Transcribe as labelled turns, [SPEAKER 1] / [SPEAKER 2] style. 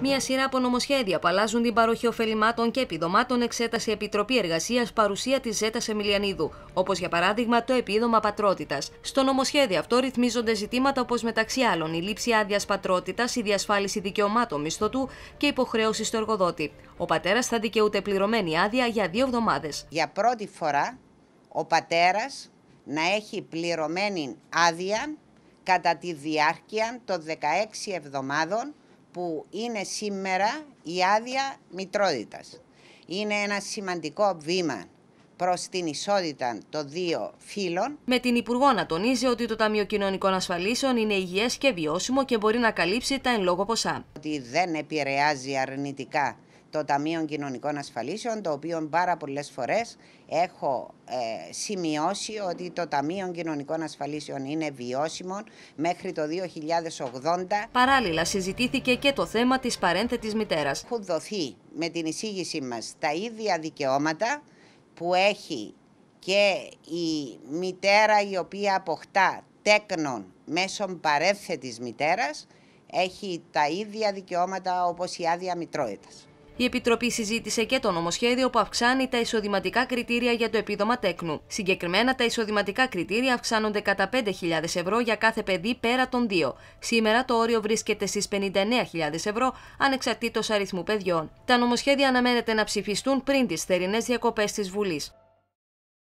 [SPEAKER 1] Μία σειρά από νομοσχέδια που αλλάζουν την παροχή ωφελημάτων και επιδομάτων εξέτασε η Επιτροπή Εργασίας παρουσία της Ζέτα Εμιλιανίδου, όπως για παράδειγμα το επίδομα πατρότητας. Στο νομοσχέδιο αυτό ρυθμίζονται ζητήματα όπως μεταξύ άλλων η λήψη άδειας πατρότητας, η διασφάλιση δικαιωμάτων μισθωτού και υποχρέωση στο εργοδότη. Ο πατέρας θα δικαιούται πληρωμένη άδεια για δύο εβδομάδες. Για πρώτη φορά, ο πατέρας
[SPEAKER 2] να έχει πληρωμένη άδεια κατά τη διάρκεια των 16 εβδομάδων που είναι σήμερα η άδεια μητρότητας. Είναι ένα σημαντικό βήμα προς την ισότητα των δύο
[SPEAKER 1] φύλων. Με την Υπουργό να τονίζει ότι το Ταμείο Κοινωνικών Ασφαλίσεων είναι υγιές και βιώσιμο και μπορεί να καλύψει τα εν λόγω ποσά.
[SPEAKER 2] Ότι δεν επηρεάζει αρνητικά το Ταμείο Κοινωνικών Ασφαλίσεων, το οποίο πάρα πολλές φορές έχω ε, σημειώσει ότι το Ταμείο Κοινωνικών Ασφαλίσεων είναι βιώσιμο μέχρι το 2080.
[SPEAKER 1] Παράλληλα συζητήθηκε και το θέμα της παρένθετης μητέρας. Έχουν δοθεί με την
[SPEAKER 2] εισήγησή μας τα ίδια δικαιώματα που έχει και η μητέρα η οποία αποκτά τέκνον μέσω παρένθετης μητέρας έχει τα ίδια δικαιώματα όπως η άδεια μητρόετας.
[SPEAKER 1] Η Επιτροπή συζήτησε και το νομοσχέδιο που αυξάνει τα εισοδηματικά κριτήρια για το επίδομα τέκνου. Συγκεκριμένα, τα εισοδηματικά κριτήρια αυξάνονται κατά 5.000 ευρώ για κάθε παιδί πέρα των δύο. Σήμερα το όριο βρίσκεται στις 59.000 ευρώ, ανεξαρτήτως αριθμού παιδιών. Τα νομοσχέδια αναμένεται να ψηφιστούν πριν τις θερινές διακοπές της Βουλής.